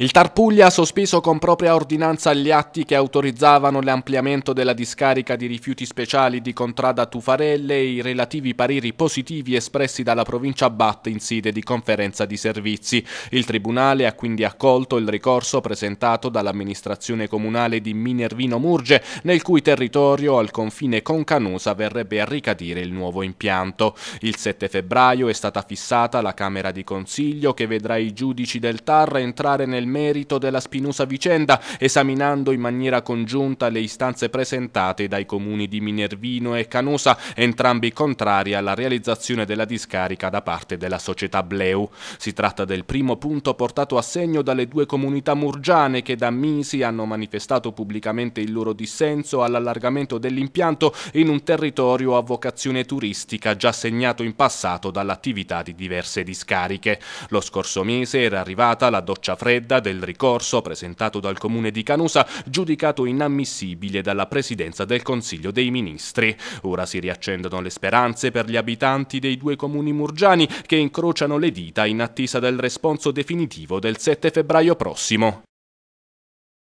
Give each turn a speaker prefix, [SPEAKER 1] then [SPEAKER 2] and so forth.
[SPEAKER 1] Il Tarpuglia ha sospeso con propria ordinanza gli atti che autorizzavano l'ampliamento della discarica di rifiuti speciali di Contrada Tufarelle e i relativi pareri positivi espressi dalla provincia Bat in sede di conferenza di servizi. Il Tribunale ha quindi accolto il ricorso presentato dall'amministrazione comunale di Minervino Murge, nel cui territorio al confine con Canusa verrebbe a ricadere il nuovo impianto. Il 7 febbraio è stata fissata la Camera di Consiglio che vedrà i giudici del TAR entrare nel merito della spinosa vicenda, esaminando in maniera congiunta le istanze presentate dai comuni di Minervino e Canosa, entrambi contrari alla realizzazione della discarica da parte della società Bleu. Si tratta del primo punto portato a segno dalle due comunità murgiane che da mesi hanno manifestato pubblicamente il loro dissenso all'allargamento dell'impianto in un territorio a vocazione turistica già segnato in passato dall'attività di diverse discariche. Lo scorso mese era arrivata la doccia fredda del ricorso presentato dal Comune di Canusa, giudicato inammissibile dalla Presidenza del Consiglio dei Ministri. Ora si riaccendono le speranze per gli abitanti dei due comuni murgiani che incrociano le dita in attesa del responso definitivo del 7 febbraio prossimo.